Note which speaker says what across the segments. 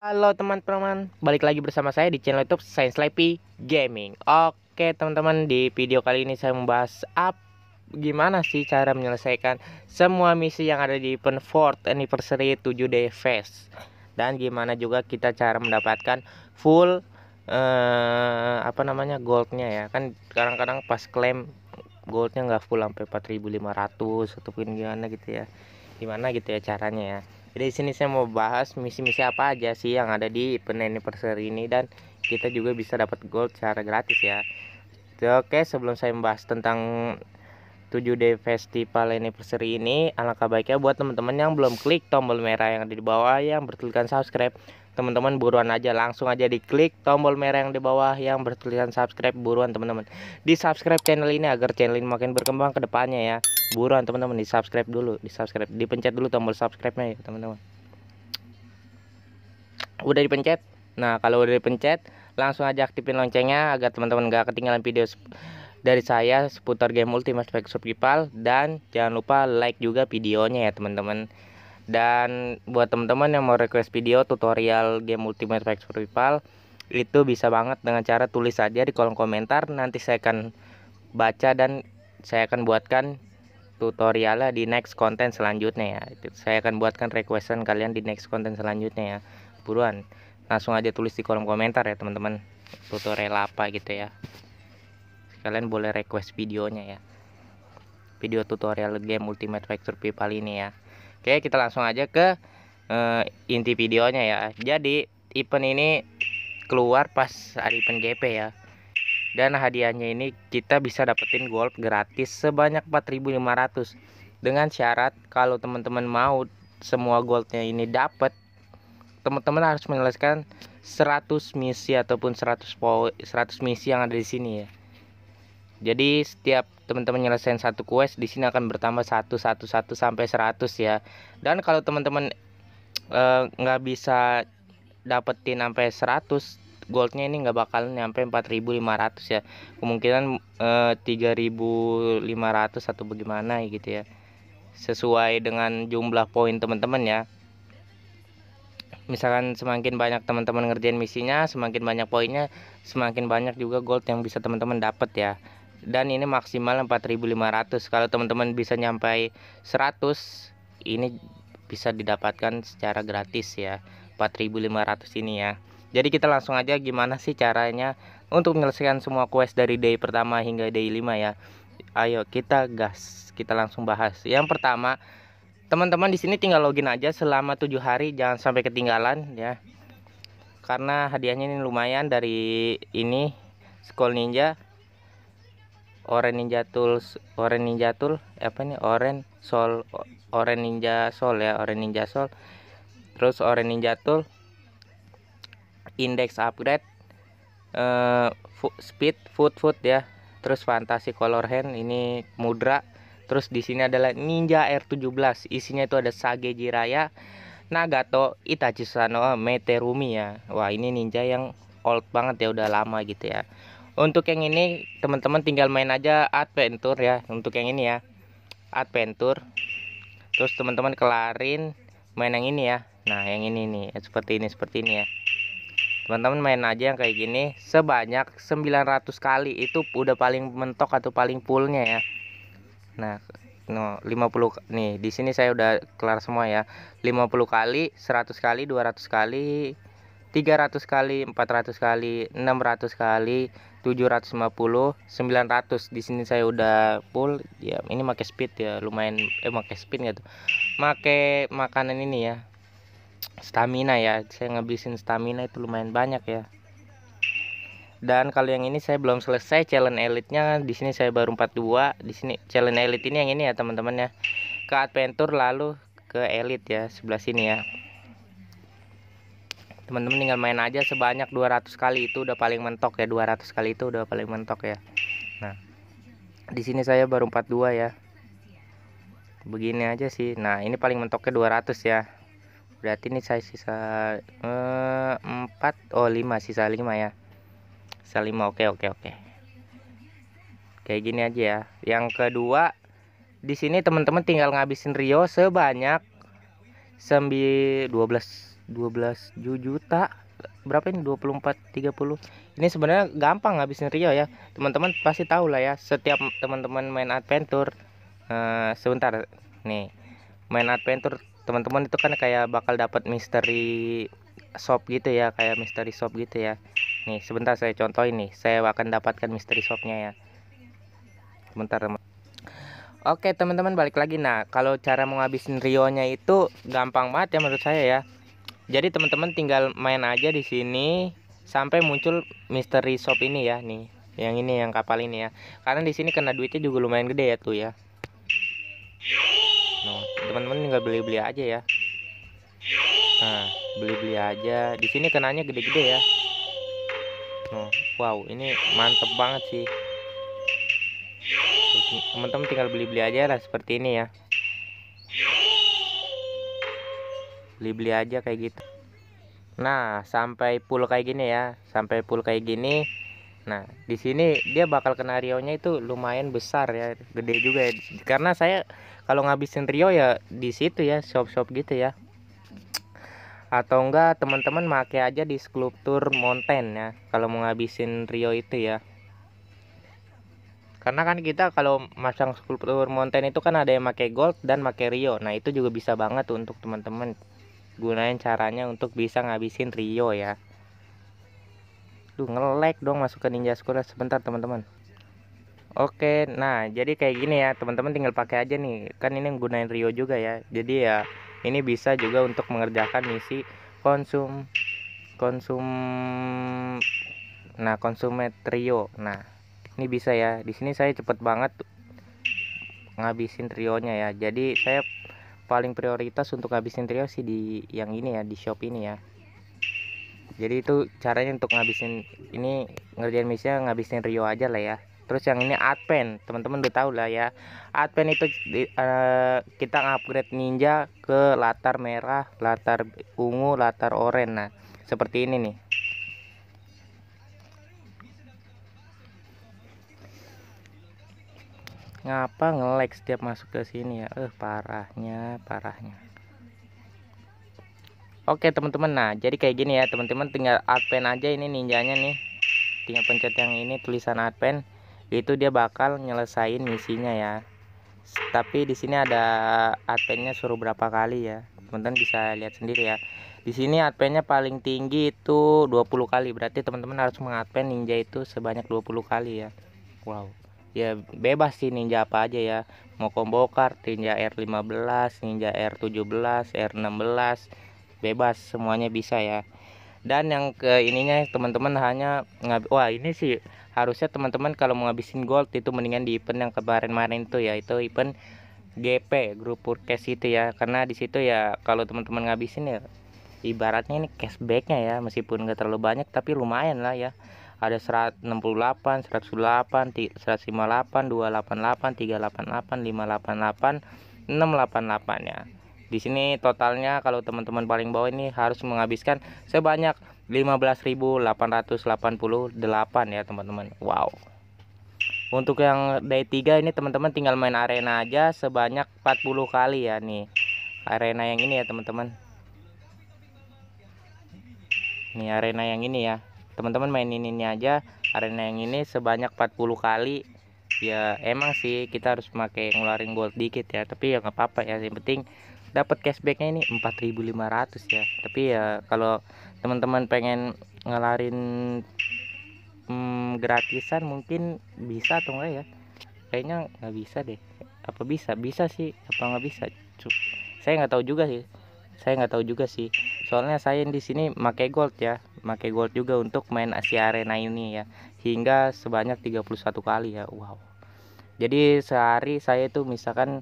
Speaker 1: Halo teman-teman, balik lagi bersama saya di channel YouTube Science Lepi Gaming. Oke teman-teman, di video kali ini saya membahas up gimana sih cara menyelesaikan semua misi yang ada di event Fort Anniversary 7 Day Fest dan gimana juga kita cara mendapatkan full eh, apa namanya goldnya ya kan kadang-kadang pas klaim goldnya nggak full sampai 4500 ataupun gimana gitu ya gimana gitu ya caranya ya jadi di sini saya mau bahas misi-misi apa aja sih yang ada di event anniversary ini dan kita juga bisa dapat gold secara gratis ya. Oke, sebelum saya membahas tentang 7D Festival Anniversary ini, alangkah baiknya buat teman-teman yang belum klik tombol merah yang ada di bawah ya, yang bertuliskan subscribe teman-teman buruan aja langsung aja diklik tombol merah yang di bawah yang bertulisan subscribe buruan teman-teman di subscribe channel ini agar channel ini makin berkembang ke depannya ya buruan teman-teman di subscribe dulu di subscribe dipencet dulu tombol subscribe nya ya teman-teman udah dipencet nah kalau udah dipencet langsung aja aktifin loncengnya agar teman-teman gak ketinggalan video dari saya seputar game Ultimate Survival dan jangan lupa like juga videonya ya teman-teman dan buat teman-teman yang mau request video tutorial game Ultimate Fight Survival itu bisa banget dengan cara tulis saja di kolom komentar nanti saya akan baca dan saya akan buatkan tutorialnya di next konten selanjutnya ya saya akan buatkan requestan kalian di next konten selanjutnya ya buruan langsung aja tulis di kolom komentar ya teman-teman tutorial apa gitu ya kalian boleh request videonya ya video tutorial game Ultimate Fighter People ini ya Oke kita langsung aja ke uh, inti videonya ya jadi event ini keluar pas hari event GP ya dan hadiahnya ini kita bisa dapetin gold gratis sebanyak 4500 dengan syarat kalau teman-teman mau semua goldnya ini dapet teman-teman harus menyelesaikan 100 misi ataupun 100 100 misi yang ada di sini ya jadi setiap teman-teman nyelesain satu quest di sini akan bertambah satu satu satu sampai 100 ya dan kalau teman-teman eh, nggak uh, bisa dapetin sampai 100 goldnya ini nggak bakal nyampe 4500 ya kemungkinan eh, lima 3500 atau bagaimana gitu ya sesuai dengan jumlah poin teman-teman ya misalkan semakin banyak teman-teman ngerjain misinya semakin banyak poinnya semakin banyak juga gold yang bisa teman-teman dapat ya dan ini maksimal 4500 kalau teman-teman bisa nyampai 100 ini bisa didapatkan secara gratis ya 4500 ini ya jadi kita langsung aja gimana sih caranya untuk menyelesaikan semua quest dari day pertama hingga day 5 ya ayo kita gas kita langsung bahas yang pertama teman-teman di sini tinggal login aja selama tujuh hari jangan sampai ketinggalan ya karena hadiahnya ini lumayan dari ini Skull Ninja Oren Ninja Tools Oren Ninja Tool apa nih Oren Sol Oren Ninja Sol ya Oren Ninja Sol terus Oren Ninja Tool Index Upgrade uh, Speed foot foot ya terus Fantasi Color Hand ini Mudra Terus di sini adalah Ninja R17. Isinya itu ada Sage Jiraya, Nagato, Itachi Sanoa, Meterumi ya. Wah, ini ninja yang old banget ya, udah lama gitu ya untuk yang ini teman-teman tinggal main aja adventure ya untuk yang ini ya adventure terus teman-teman kelarin main yang ini ya nah yang ini nih eh, seperti ini seperti ini ya teman-teman main aja yang kayak gini sebanyak 900 kali itu udah paling mentok atau paling fullnya ya nah no 50 nih di sini saya udah kelar semua ya 50 kali 100 kali 200 kali 300 kali 400 kali 600 kali 750 900 di sini saya udah full ya ini pakai speed ya lumayan eh pakai speed gitu tuh makanan ini ya stamina ya saya ngabisin stamina itu lumayan banyak ya dan kalau yang ini saya belum selesai challenge elitnya di sini saya baru 42 di sini challenge elit ini yang ini ya teman-teman ya ke adventure lalu ke elit ya sebelah sini ya teman-teman tinggal main aja sebanyak 200 kali itu udah paling mentok ya 200 kali itu udah paling mentok ya nah di sini saya baru 42 ya begini aja sih nah ini paling mentoknya 200 ya berarti ini saya sisa eh, 4 oh 5 sisa 5 ya sisa 5 oke oke oke kayak gini aja ya yang kedua di sini teman-teman tinggal ngabisin Rio sebanyak dua 12 12 juta berapa ini 24 30 ini sebenarnya gampang ngabisin Rio ya teman-teman pasti tahu lah ya setiap teman-teman main adventure uh, sebentar nih main adventure teman-teman itu kan kayak bakal dapat misteri shop gitu ya kayak misteri shop gitu ya nih sebentar saya contoh ini saya akan dapatkan misteri shopnya ya sebentar teman Oke teman-teman balik lagi nah kalau cara menghabisin Rio nya itu gampang banget ya menurut saya ya jadi teman-teman tinggal main aja di sini sampai muncul mystery shop ini ya nih yang ini yang kapal ini ya karena di sini kena duitnya juga lumayan gede ya tuh ya Nah, teman-teman tinggal beli-beli aja ya nah beli-beli aja di sini kenanya gede-gede ya Nah, wow ini mantep banget sih teman-teman tinggal beli-beli aja lah seperti ini ya beli-beli aja kayak gitu nah sampai full kayak gini ya sampai full kayak gini nah di sini dia bakal kena nya itu lumayan besar ya gede juga ya karena saya kalau ngabisin rio ya di situ ya shop-shop gitu ya atau enggak teman-teman make aja di skulptur mountain ya kalau mau ngabisin rio itu ya karena kan kita kalau masang skulptur mountain itu kan ada yang make gold dan make rio nah itu juga bisa banget untuk teman-teman gunain caranya untuk bisa ngabisin Rio ya Duh ngelek dong masuk ke Ninja sekolah sebentar teman-teman Oke nah jadi kayak gini ya teman-teman tinggal pakai aja nih kan ini gunain Rio juga ya jadi ya ini bisa juga untuk mengerjakan misi konsum konsum nah konsumet Rio nah ini bisa ya di sini saya cepet banget ngabisin trionya ya jadi saya paling prioritas untuk ngabisin trio sih di yang ini ya di shop ini ya jadi itu caranya untuk ngabisin ini ngerjain misinya ngabisin Rio aja lah ya terus yang ini adpen teman-teman udah tahu lah ya adpen itu uh, kita upgrade ninja ke latar merah latar ungu latar oranye nah seperti ini nih ngapa ngelek setiap masuk ke sini ya eh parahnya parahnya oke teman-teman nah jadi kayak gini ya teman-teman tinggal adpen aja ini ninjanya nih tinggal pencet yang ini tulisan adpen itu dia bakal nyelesain misinya ya tapi di sini ada adpennya suruh berapa kali ya teman-teman bisa lihat sendiri ya di sini adpennya paling tinggi itu 20 kali berarti teman-teman harus mengadpen ninja itu sebanyak 20 kali ya wow ya bebas sih ninja apa aja ya mau combo card ninja R15 ninja R17 R16 bebas semuanya bisa ya dan yang ke ininya teman-teman hanya wah ini sih harusnya teman-teman kalau mau ngabisin gold itu mendingan di event yang kemarin-kemarin itu ya itu event GP grup cash itu ya karena di situ ya kalau teman-teman ngabisin ya ibaratnya ini cashbacknya ya meskipun nggak terlalu banyak tapi lumayan lah ya ada 168, 108, 158, 288, 388, 588, 688 ya. Di sini totalnya kalau teman-teman paling bawah ini harus menghabiskan sebanyak 15.888 ya teman-teman. Wow. Untuk yang day 3 ini teman-teman tinggal main arena aja sebanyak 40 kali ya nih. Arena yang ini ya teman-teman. Ini arena yang ini ya teman-teman mainin ini aja arena yang ini sebanyak 40 kali ya emang sih kita harus pakai ngeluarin gold dikit ya tapi ya nggak apa-apa ya yang penting dapat cashbacknya ini 4.500 ya tapi ya kalau teman-teman pengen ngelarin hmm, gratisan mungkin bisa atau enggak ya kayaknya nggak bisa deh apa bisa bisa sih apa nggak bisa Cuk. saya nggak tahu juga sih saya nggak tahu juga sih soalnya saya di sini pakai gold ya make gold juga untuk main Asia Arena ini ya hingga sebanyak 31 kali ya wow jadi sehari saya itu misalkan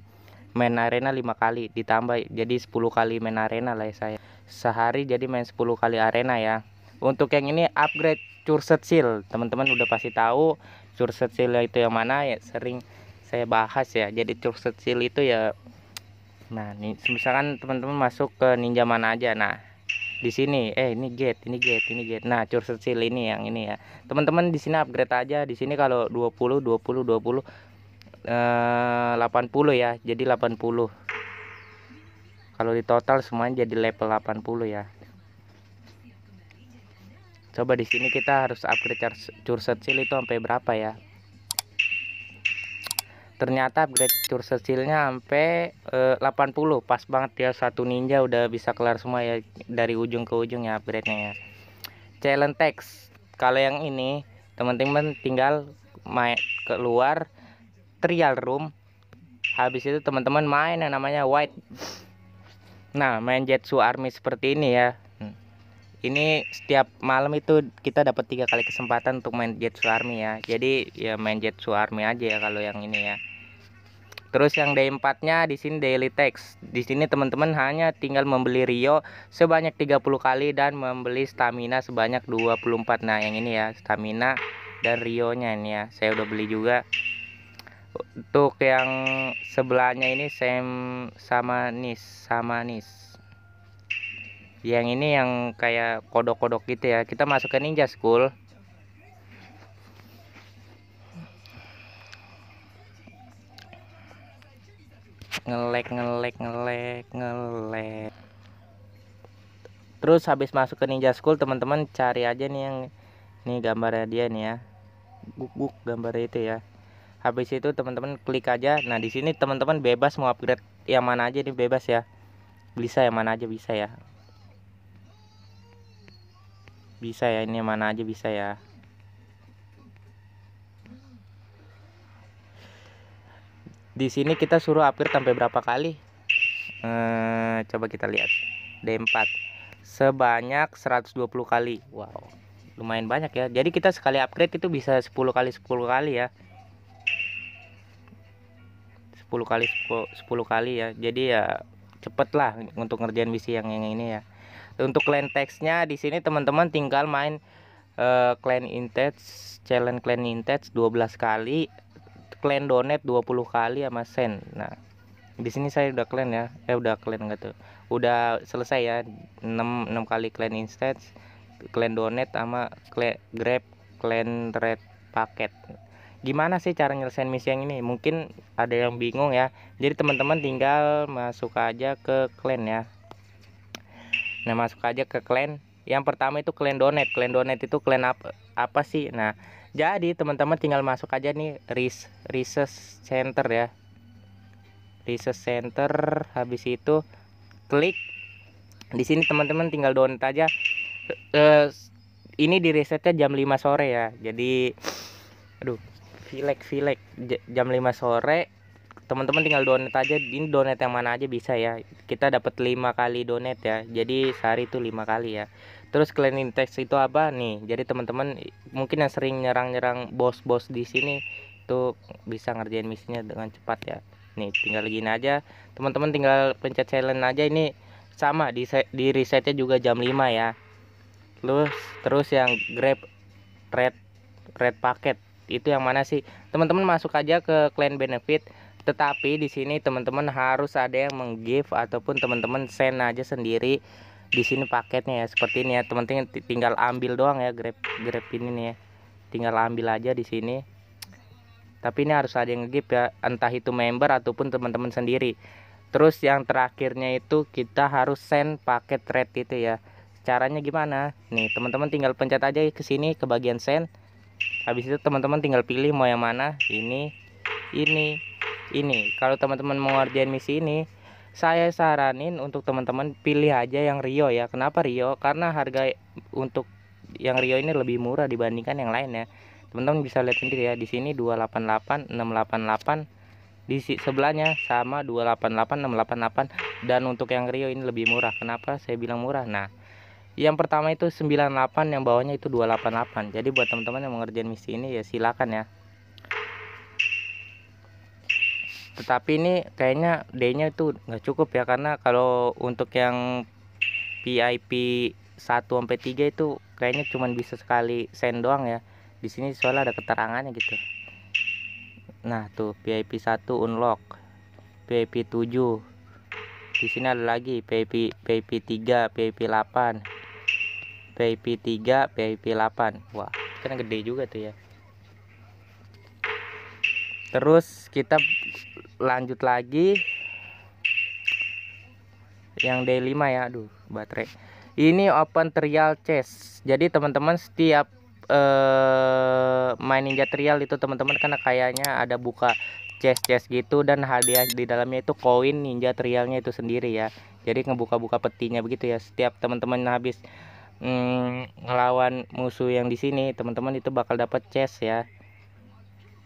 Speaker 1: main arena 5 kali ditambah jadi 10 kali main arena lah ya saya sehari jadi main 10 kali arena ya untuk yang ini upgrade curset seal teman-teman udah pasti tahu curset seal itu yang mana ya sering saya bahas ya jadi curset seal itu ya nah ini misalkan teman-teman masuk ke ninja mana aja nah di sini eh ini gate ini gate ini gate nah curset seal ini yang ini ya teman-teman di sini upgrade aja di sini kalau 20 20 20 eh, 80 ya jadi 80 kalau di total semuanya jadi level 80 ya coba di sini kita harus upgrade curset seal itu sampai berapa ya ternyata upgrade cursor sesilnya sampai 80 eh, pas banget ya satu ninja udah bisa kelar semua ya dari ujung ke ujung ya upgrade nya ya challenge text kalau yang ini teman-teman tinggal main keluar trial room habis itu teman-teman main yang namanya white nah main jetsu army seperti ini ya ini setiap malam itu kita dapat tiga kali kesempatan untuk main Jet Suarmi ya jadi ya main Jet Suarmi aja ya kalau yang ini ya terus yang D4 nya di sini daily text di sini teman-teman hanya tinggal membeli Rio sebanyak 30 kali dan membeli stamina sebanyak 24 nah yang ini ya stamina dan Rio nya ini ya saya udah beli juga untuk yang sebelahnya ini same sama nis sama nis yang ini yang kayak kodok-kodok gitu ya kita masuk ninja school ngelek ngelek ngelek ngelek terus habis masuk ke ninja school teman-teman cari aja nih yang nih gambarnya dia nih ya guk guk gambar itu ya habis itu teman-teman klik aja nah di sini teman-teman bebas mau upgrade yang mana aja nih bebas ya bisa yang mana aja bisa ya bisa ya ini mana aja bisa ya di sini kita suruh upgrade sampai berapa kali e, coba kita lihat D4 sebanyak 120 kali wow lumayan banyak ya jadi kita sekali upgrade itu bisa 10 kali 10 kali ya 10 kali 10, kali ya jadi ya cepet lah untuk ngerjain misi yang ini ya untuk clan teksnya di sini teman-teman tinggal main uh, clan intense challenge clan intense 12 kali clan donate 20 kali sama sen nah di sini saya udah clan ya eh udah clan gitu tuh udah selesai ya 6, 6 kali clan instance clan donate sama clan, grab clan red paket gimana sih cara nyelesain misi yang ini mungkin ada yang bingung ya jadi teman-teman tinggal masuk aja ke clan ya nah masuk aja ke clan yang pertama itu clan donet clan donet itu clan apa, apa sih nah jadi teman-teman tinggal masuk aja nih res research center ya research center habis itu klik di sini teman-teman tinggal download aja e, ini di resetnya jam 5 sore ya jadi aduh filek filek jam 5 sore teman-teman tinggal donate aja ini donate yang mana aja bisa ya kita dapat lima kali donate ya jadi sehari itu lima kali ya terus cleaning text itu apa nih jadi teman-teman mungkin yang sering nyerang-nyerang bos-bos di sini itu bisa ngerjain misinya dengan cepat ya nih tinggal gini aja teman-teman tinggal pencet challenge aja ini sama di di resetnya juga jam 5 ya terus terus yang grab red red paket itu yang mana sih teman-teman masuk aja ke clan benefit tetapi di sini teman-teman harus ada yang menggift ataupun teman-teman send aja sendiri di sini paketnya ya seperti ini ya teman-teman tinggal ambil doang ya grab grab ini nih ya. Tinggal ambil aja di sini. Tapi ini harus ada yang ngegift ya entah itu member ataupun teman-teman sendiri. Terus yang terakhirnya itu kita harus send paket red itu ya. Caranya gimana? Nih, teman-teman tinggal pencet aja ke sini ke bagian send. Habis itu teman-teman tinggal pilih mau yang mana, ini, ini, ini kalau teman-teman mau ngerjain misi ini saya saranin untuk teman-teman pilih aja yang Rio ya kenapa Rio karena harga untuk yang Rio ini lebih murah dibandingkan yang lain ya teman-teman bisa lihat sendiri ya di sini 288 688 di sebelahnya sama 288 688 dan untuk yang Rio ini lebih murah kenapa saya bilang murah nah yang pertama itu 98 yang bawahnya itu 288 jadi buat teman-teman yang mengerjain misi ini ya silakan ya tetapi ini kayaknya D-nya itu nggak cukup ya karena kalau untuk yang PIP 1 sampai 3 itu kayaknya cuma bisa sekali send doang ya. Di sini soalnya ada keterangannya gitu. Nah, tuh PIP 1 unlock. PIP 7. Di sini ada lagi PIP PIP 3, PIP 8. PIP 3, PIP 8. Wah, kan gede juga tuh ya. Terus kita lanjut lagi yang D5 ya aduh baterai ini open trial chest jadi teman-teman setiap eh, main ninja trial itu teman-teman karena kayaknya ada buka chest-chest gitu dan hadiah di dalamnya itu koin ninja trialnya itu sendiri ya jadi ngebuka-buka petinya begitu ya setiap teman-teman habis mm, ngelawan musuh yang di sini teman-teman itu bakal dapat chest ya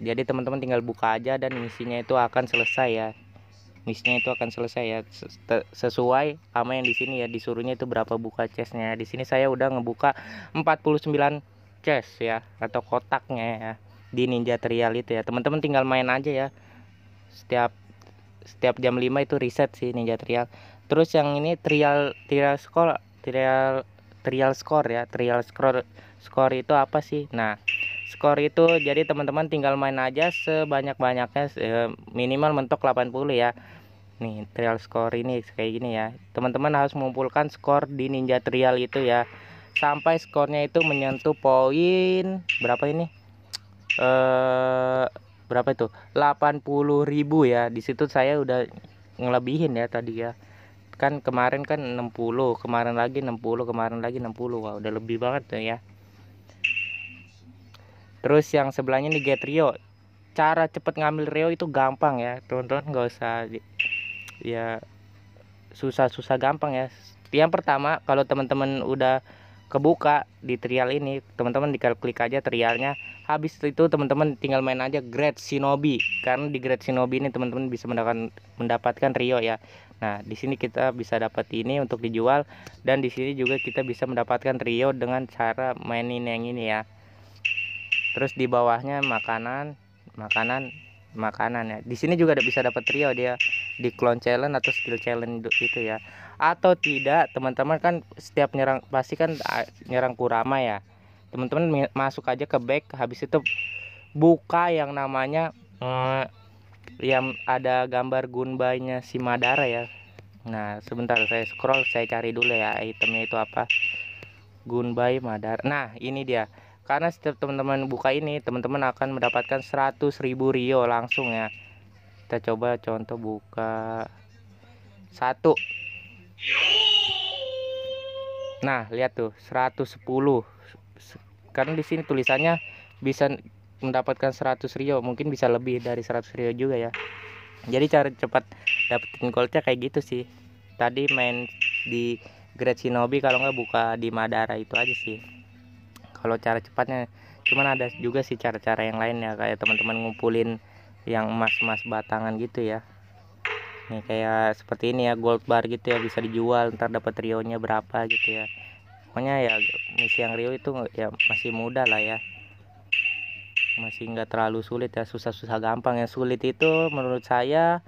Speaker 1: jadi teman-teman tinggal buka aja dan misinya itu akan selesai ya misinya itu akan selesai ya sesuai sama yang di sini ya disuruhnya itu berapa buka chestnya di sini saya udah ngebuka 49 chest ya atau kotaknya ya di Ninja Trial itu ya teman-teman tinggal main aja ya setiap setiap jam 5 itu reset sih Ninja Trial terus yang ini trial trial score trial trial score ya trial score score itu apa sih nah skor itu jadi teman-teman tinggal main aja sebanyak-banyaknya minimal mentok 80 ya nih trial skor ini kayak gini ya teman-teman harus mengumpulkan skor di ninja trial itu ya sampai skornya itu menyentuh poin berapa ini eh berapa itu 80.000 ya di situ saya udah ngelebihin ya tadi ya kan kemarin kan 60 kemarin lagi 60 kemarin lagi 60 wah udah lebih banget tuh ya terus yang sebelahnya nih get Rio cara cepet ngambil Rio itu gampang ya teman-teman nggak usah ya susah-susah gampang ya yang pertama kalau teman-teman udah kebuka di trial ini teman-teman diklik klik aja trialnya habis itu teman-teman tinggal main aja grade shinobi karena di grade shinobi ini teman-teman bisa mendapatkan mendapatkan rio ya nah di sini kita bisa dapat ini untuk dijual dan di sini juga kita bisa mendapatkan rio dengan cara mainin yang ini ya terus di bawahnya makanan makanan makanan ya di sini juga bisa dapat trio dia di clone challenge atau skill challenge itu ya atau tidak teman-teman kan setiap nyerang pasti kan nyerang kurama ya teman-teman masuk aja ke back habis itu buka yang namanya eh, yang ada gambar gunbanya si Madara ya nah sebentar saya scroll saya cari dulu ya itemnya itu apa gunbay Madara nah ini dia karena setiap teman-teman buka ini teman-teman akan mendapatkan 100.000 Rio langsung ya kita coba contoh buka satu nah lihat tuh 110 karena di sini tulisannya bisa mendapatkan 100 Rio mungkin bisa lebih dari 100 Rio juga ya jadi cara cepat dapetin goldnya kayak gitu sih tadi main di Great Shinobi kalau nggak buka di Madara itu aja sih kalau cara cepatnya cuman ada juga sih cara-cara yang lain ya kayak teman-teman ngumpulin yang emas-emas batangan gitu ya nih kayak seperti ini ya gold bar gitu ya bisa dijual ntar dapat rionya berapa gitu ya pokoknya ya misi yang rio itu ya masih mudah lah ya masih nggak terlalu sulit ya susah-susah gampang yang sulit itu menurut saya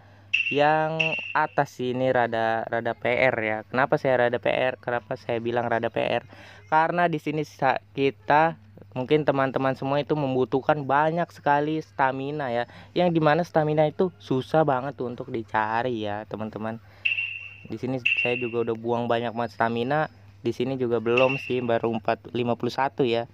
Speaker 1: yang atas ini rada rada PR ya. Kenapa saya rada PR? Kenapa saya bilang rada PR? Karena di sini kita mungkin teman-teman semua itu membutuhkan banyak sekali stamina ya. Yang dimana stamina itu susah banget untuk dicari ya teman-teman. Di sini saya juga udah buang banyak banget stamina. Di sini juga belum sih baru 451 ya.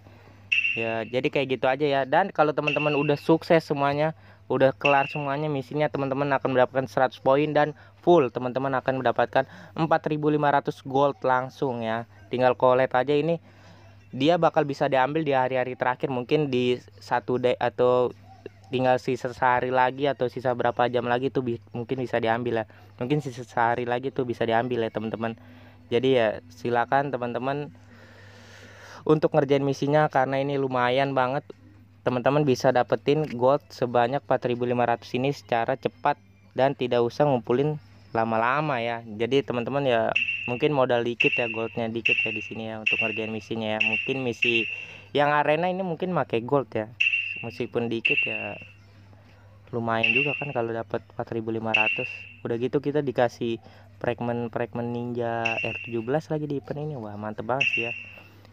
Speaker 1: Ya, jadi kayak gitu aja ya. Dan kalau teman-teman udah sukses semuanya, udah kelar semuanya misinya teman-teman akan mendapatkan 100 poin dan full teman-teman akan mendapatkan 4500 gold langsung ya tinggal collect aja ini dia bakal bisa diambil di hari-hari terakhir mungkin di satu day atau tinggal sisa sehari lagi atau sisa berapa jam lagi tuh bi mungkin bisa diambil ya mungkin sisa sehari lagi tuh bisa diambil ya teman-teman jadi ya silakan teman-teman untuk ngerjain misinya karena ini lumayan banget teman-teman bisa dapetin gold sebanyak 4500 ini secara cepat dan tidak usah ngumpulin lama-lama ya jadi teman-teman ya mungkin modal dikit ya goldnya dikit ya di sini ya untuk ngerjain misinya ya mungkin misi yang arena ini mungkin make gold ya meskipun dikit ya lumayan juga kan kalau dapat 4500 udah gitu kita dikasih fragment fragment ninja R17 lagi di event ini wah mantep banget sih ya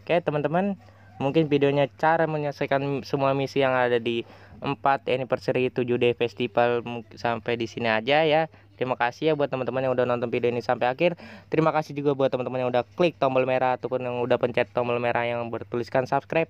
Speaker 1: oke teman-teman mungkin videonya cara menyelesaikan semua misi yang ada di 4 anniversary 7D festival sampai di sini aja ya Terima kasih ya buat teman-teman yang udah nonton video ini sampai akhir. Terima kasih juga buat teman-teman yang udah klik tombol merah ataupun yang udah pencet tombol merah yang bertuliskan subscribe.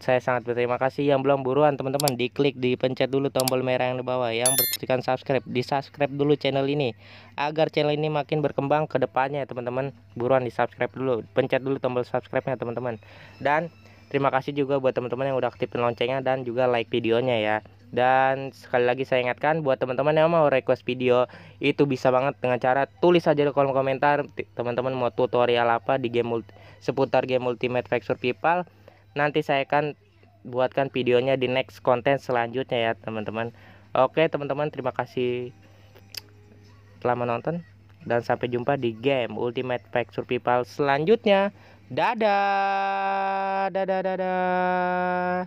Speaker 1: Saya sangat berterima kasih yang belum buruan teman-teman diklik dipencet dulu tombol merah yang di bawah ya, yang bertuliskan subscribe. Di subscribe dulu channel ini agar channel ini makin berkembang ke depannya teman-teman. Buruan di subscribe dulu, pencet dulu tombol subscribe-nya teman-teman. Dan Terima kasih juga buat teman-teman yang udah aktifin loncengnya dan juga like videonya ya. Dan sekali lagi saya ingatkan buat teman-teman yang mau request video itu bisa banget dengan cara tulis aja di kolom komentar teman-teman mau tutorial apa di game multi, seputar game Ultimate Fracture People. Nanti saya akan buatkan videonya di next konten selanjutnya ya teman-teman. Oke teman-teman terima kasih telah menonton dan sampai jumpa di game Ultimate Fracture People selanjutnya. Dadah, dadah, dadah.